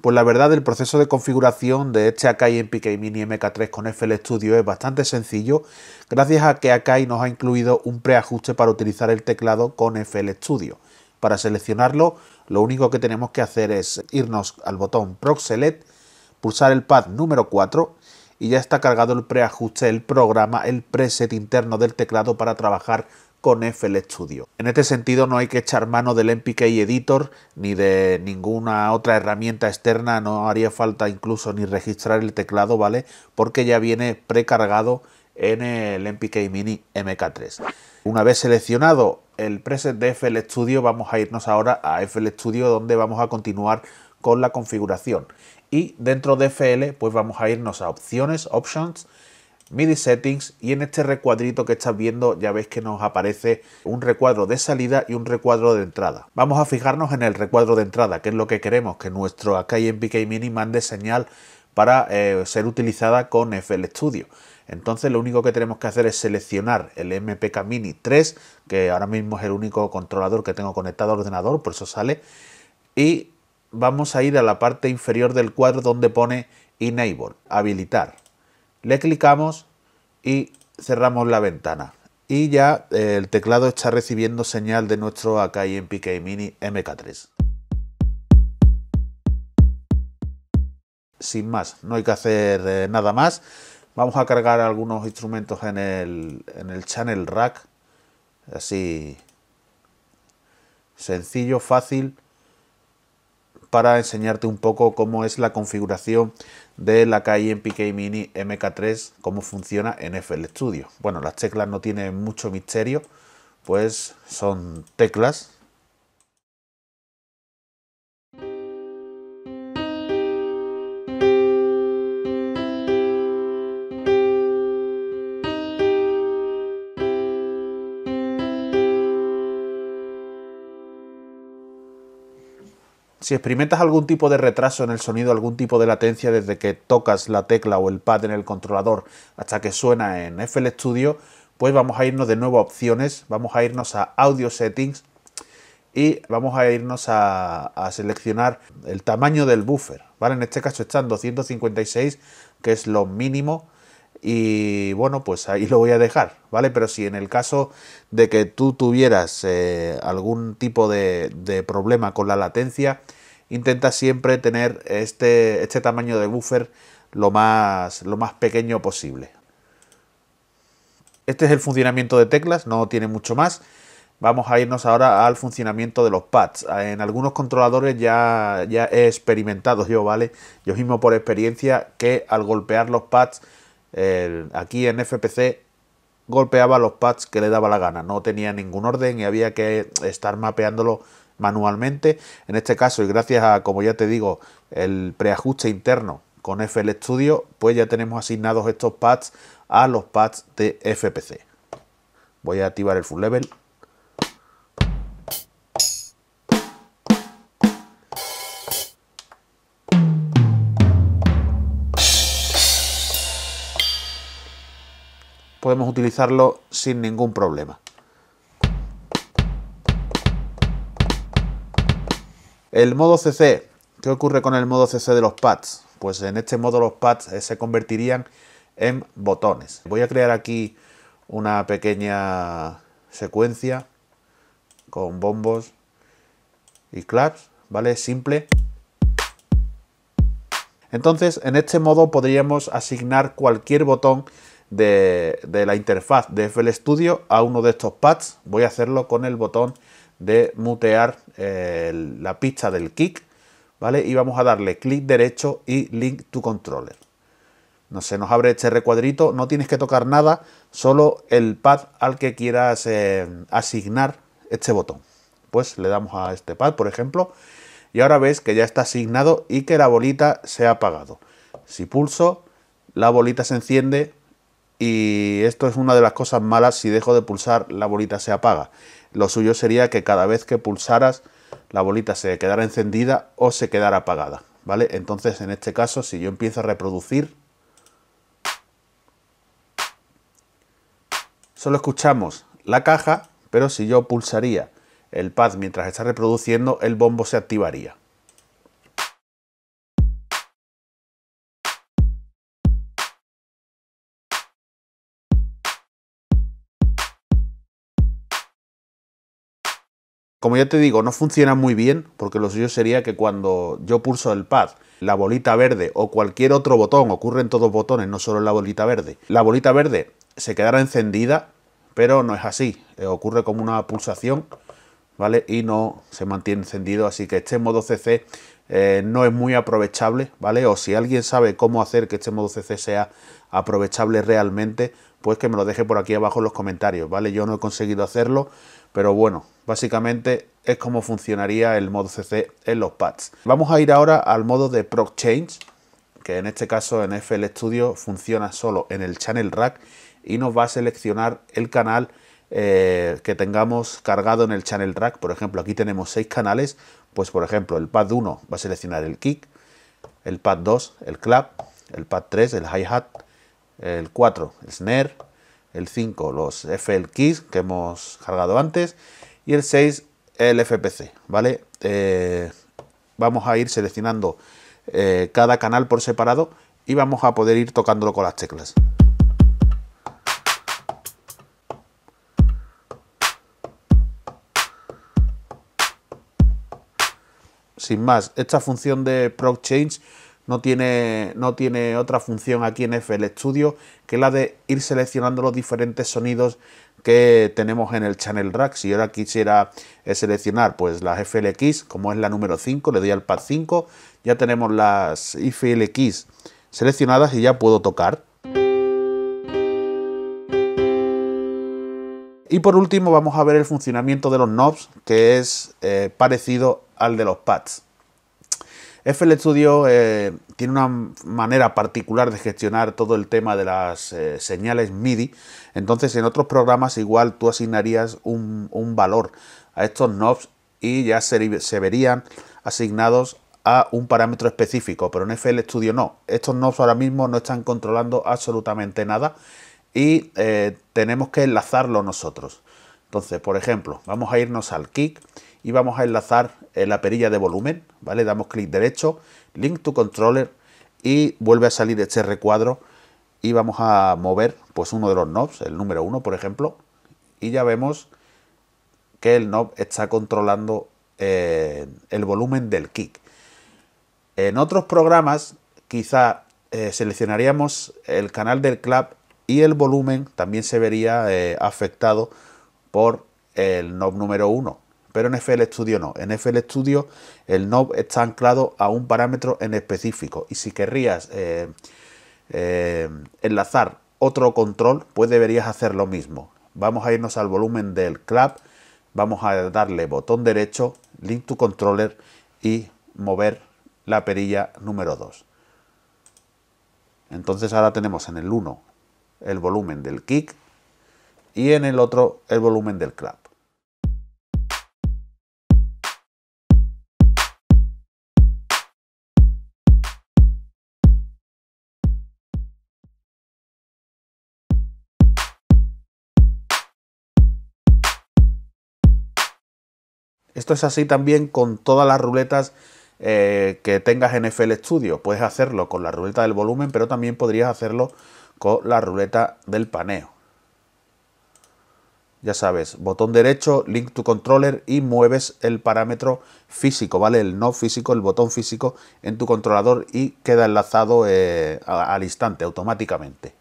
Pues la verdad el proceso de configuración de este Akai en PK Mini MK3 con FL Studio es bastante sencillo gracias a que Akai nos ha incluido un preajuste para utilizar el teclado con FL Studio. Para seleccionarlo lo único que tenemos que hacer es irnos al botón Proxelet, pulsar el pad número 4 y ya está cargado el preajuste, el programa, el preset interno del teclado para trabajar con FL Studio. En este sentido no hay que echar mano del MPK Editor ni de ninguna otra herramienta externa, no haría falta incluso ni registrar el teclado, ¿vale? Porque ya viene precargado en el MPK Mini MK3. Una vez seleccionado el preset de FL Studio, vamos a irnos ahora a FL Studio donde vamos a continuar con la configuración. Y dentro de FL, pues vamos a irnos a opciones, options, MIDI Settings y en este recuadrito que estás viendo ya ves que nos aparece un recuadro de salida y un recuadro de entrada. Vamos a fijarnos en el recuadro de entrada, que es lo que queremos, que nuestro Akai MPK Mini mande señal para eh, ser utilizada con FL Studio. Entonces lo único que tenemos que hacer es seleccionar el MPK Mini 3, que ahora mismo es el único controlador que tengo conectado al ordenador, por eso sale, y vamos a ir a la parte inferior del cuadro donde pone Enable, habilitar. Le clicamos y cerramos la ventana. Y ya eh, el teclado está recibiendo señal de nuestro Akai MPK Mini MK3. Sin más, no hay que hacer eh, nada más. Vamos a cargar algunos instrumentos en el, en el channel rack. Así sencillo, fácil para enseñarte un poco cómo es la configuración de la en MPK Mini MK3, cómo funciona en FL Studio. Bueno, las teclas no tienen mucho misterio, pues son teclas Si experimentas algún tipo de retraso en el sonido, algún tipo de latencia desde que tocas la tecla o el pad en el controlador hasta que suena en FL Studio, pues vamos a irnos de nuevo a opciones, vamos a irnos a audio settings y vamos a irnos a, seleccionar el tamaño del buffer, ¿vale? En este caso están 256, que es lo mínimo y bueno, pues ahí lo voy a dejar, ¿vale? Pero si en el caso de que tú tuvieras eh, algún tipo de problema con la latencia, intenta siempre tener este, este tamaño de buffer lo más, lo más pequeño posible. Este es el funcionamiento de teclas, no tiene mucho más. Vamos a irnos ahora al funcionamiento de los pads. Ah, en algunos controladores ya, ya he experimentado yo, ¿vale? Yo mismo por experiencia que al golpear los pads, aquí en FPC golpeaba los pads que le daba la gana. No tenía ningún orden y había que estar mapeándolo manualmente. En este caso, y gracias a, como ya te digo, el preajuste interno con FL Studio, pues ya tenemos asignados estos pads a los pads de FPC. Voy a activar el full level. Podemos utilizarlo sin ningún problema. El modo CC. ¿Qué ocurre con el modo CC de los pads? Pues en este modo los pads eh, se convertirían en botones. Voy a crear aquí una pequeña secuencia con bombos y claps, ¿vale? Simple. Entonces, en este modo podríamos asignar cualquier botón de, la interfaz de FL Studio a uno de estos pads. Voy a hacerlo con el botón de mutear eh, la pista del kick, ¿vale? Y vamos a darle clic derecho y link to controller. No se nos abre este recuadrito, no tienes que tocar nada, solo el pad al que quieras eh, asignar este botón. Pues le damos a este pad, por ejemplo, y ahora ves que ya está asignado y que la bolita se ha apagado. Si pulso, la bolita se enciende y esto es una de las cosas malas, si dejo de pulsar, la bolita se apaga. Lo suyo sería que cada vez que pulsaras la bolita se quedara encendida o se quedara apagada, ¿vale? Entonces, en este caso, si yo empiezo a reproducir, solo escuchamos la caja, pero si yo pulsaría el pad mientras está reproduciendo, el bombo se activaría. Como ya te digo, no funciona muy bien porque lo suyo sería que cuando yo pulso el pad, la bolita verde o cualquier otro botón, ocurre en todos botones, no solo en la bolita verde, la bolita verde se quedará encendida, pero no es así, eh, ocurre como una pulsación, ¿vale? Y no se mantiene encendido, así que este modo CC eh, no es muy aprovechable, ¿vale? O si alguien sabe cómo hacer que este modo CC sea aprovechable realmente, pues que me lo deje por aquí abajo en los comentarios, ¿vale? Yo no he conseguido hacerlo, pero bueno, básicamente es como funcionaría el modo CC en los pads. Vamos a ir ahora al modo de Pro Change, que en este caso en FL Studio funciona solo en el Channel Rack y nos va a seleccionar el canal eh, que tengamos cargado en el Channel Rack. Por ejemplo, aquí tenemos seis canales, pues por ejemplo el Pad 1 va a seleccionar el kick, el Pad 2 el clap, el Pad 3 el hi-hat, el 4 el snare, el 5 los FL keys que hemos cargado antes y el 6 el FPC, ¿vale? Eh, vamos a ir seleccionando eh, cada canal por separado y vamos a poder ir tocándolo con las teclas. Sin más, esta función de proc change no tiene, no tiene otra función aquí en FL Studio que la de ir seleccionando los diferentes sonidos que tenemos en el channel rack. Si yo ahora quisiera eh, seleccionar pues las FLX, como es la número 5, le doy al pad 5, ya tenemos las FLX seleccionadas y ya puedo tocar. Y por último vamos a ver el funcionamiento de los knobs, que es eh, parecido al de los pads. FL e Studio eh, tiene una manera particular de gestionar todo el tema de las eh, señales MIDI, entonces en otros programas igual tú asignarías un, valor a estos knobs y ya se, verían asignados a un parámetro específico, pero en FL e Studio no. Estos knobs ahora mismo no están controlando absolutamente nada y eh, tenemos que enlazarlo nosotros. Entonces, por ejemplo, vamos a irnos al kick y vamos a enlazar eh, la perilla de volumen, ¿vale? Damos clic derecho, Link to Controller y vuelve a salir este recuadro y vamos a mover pues uno de los knobs, el número 1 por ejemplo, y ya vemos que el knob está controlando eh, el volumen del kick. En otros programas quizá eh, seleccionaríamos el canal del clap y el volumen también se vería afectado por el knob número 1. Pero en FL Studio no. En FL Studio el knob está anclado a un parámetro en específico. Y si querrías eh, eh, enlazar otro control, pues deberías hacer lo mismo. Vamos a irnos al volumen del clap. Vamos a darle botón derecho, link to controller y mover la perilla número 2. Entonces ahora tenemos en el 1 el volumen del kick y en el otro el volumen del clap. Esto es así también con todas las ruletas eh, que tengas en FL Studio. Puedes hacerlo con la ruleta del volumen, pero también podrías hacerlo con la ruleta del paneo. Ya sabes, botón derecho, link to controller y mueves el parámetro físico, ¿vale? El no físico, el botón físico en tu controlador y queda enlazado eh, al instante, automáticamente.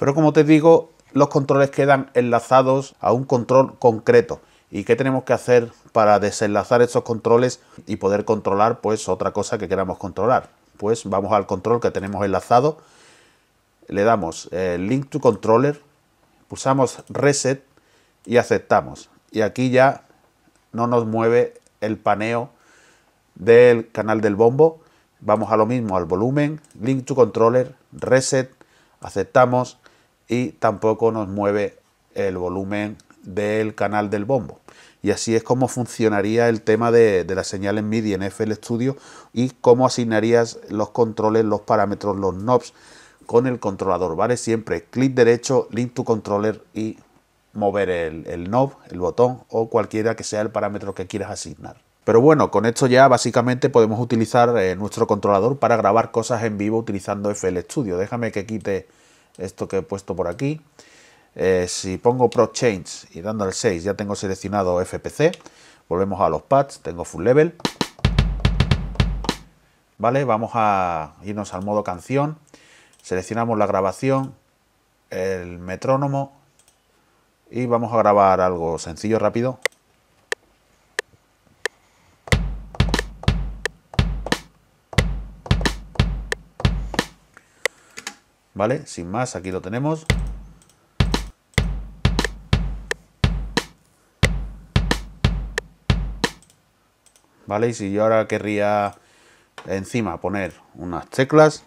Pero como te digo, los controles quedan enlazados a un control concreto. ¿Y qué tenemos que hacer para desenlazar esos controles y poder controlar pues otra cosa que queramos controlar? Pues vamos al control que tenemos enlazado, le damos eh, Link to Controller, pulsamos Reset y aceptamos. Y aquí ya no nos mueve el paneo del canal del bombo. Vamos a lo mismo, al volumen, Link to Controller, Reset, aceptamos y tampoco nos mueve el volumen del canal del bombo. Y así es como funcionaría el tema de, las la señal en MIDI en FL Studio y cómo asignarías los controles, los parámetros, los knobs con el controlador, ¿vale? Siempre clic derecho, link to controller y mover el, knob, el botón o cualquiera que sea el parámetro que quieras asignar. Pero bueno, con esto ya básicamente podemos utilizar eh, nuestro controlador para grabar cosas en vivo utilizando FL Studio. Déjame que quite esto que he puesto por aquí. Eh, si pongo Pro Change y dando al 6 ya tengo seleccionado FPC. Volvemos a los pads, tengo Full Level. Vale, vamos a irnos al modo canción. Seleccionamos la grabación, el metrónomo y vamos a grabar algo sencillo, rápido. ¿Vale? Sin más, aquí lo tenemos. ¿Vale? Y si yo ahora querría encima poner unas teclas,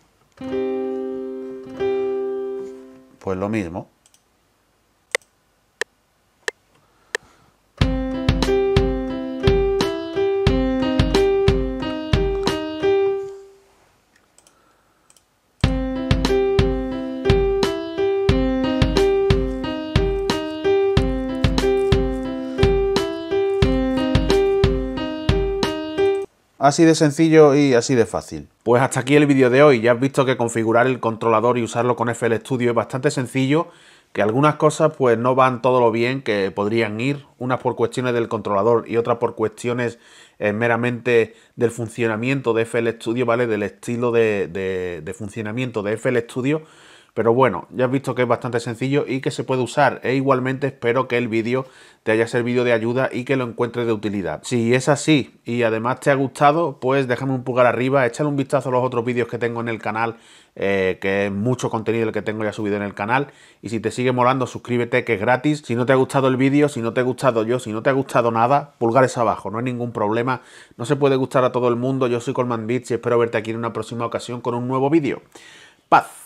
pues lo mismo. Así de sencillo y así de fácil. Pues hasta aquí el vídeo de hoy. Ya has visto que configurar el controlador y usarlo con FL Studio es bastante sencillo, que algunas cosas pues no van todo lo bien que podrían ir, unas por cuestiones del controlador y otras por cuestiones eh, meramente del funcionamiento de FL Studio, ¿vale? Del estilo de funcionamiento de FL Studio. Pero bueno, ya has visto que es bastante sencillo y que se puede usar. E igualmente espero que el vídeo te haya servido de ayuda y que lo encuentres de utilidad. Si es así y además te ha gustado, pues déjame un pulgar arriba, échale un vistazo a los otros vídeos que tengo en el canal, eh, que es mucho contenido el que tengo ya subido en el canal. Y si te sigue molando, suscríbete que es gratis. Si no te ha gustado el vídeo, si no te ha gustado yo, si no te ha gustado nada, pulgares abajo, no hay ningún problema. No se puede gustar a todo el mundo. Yo soy Colman Beach y espero verte aquí en una próxima ocasión con un nuevo vídeo. Paz.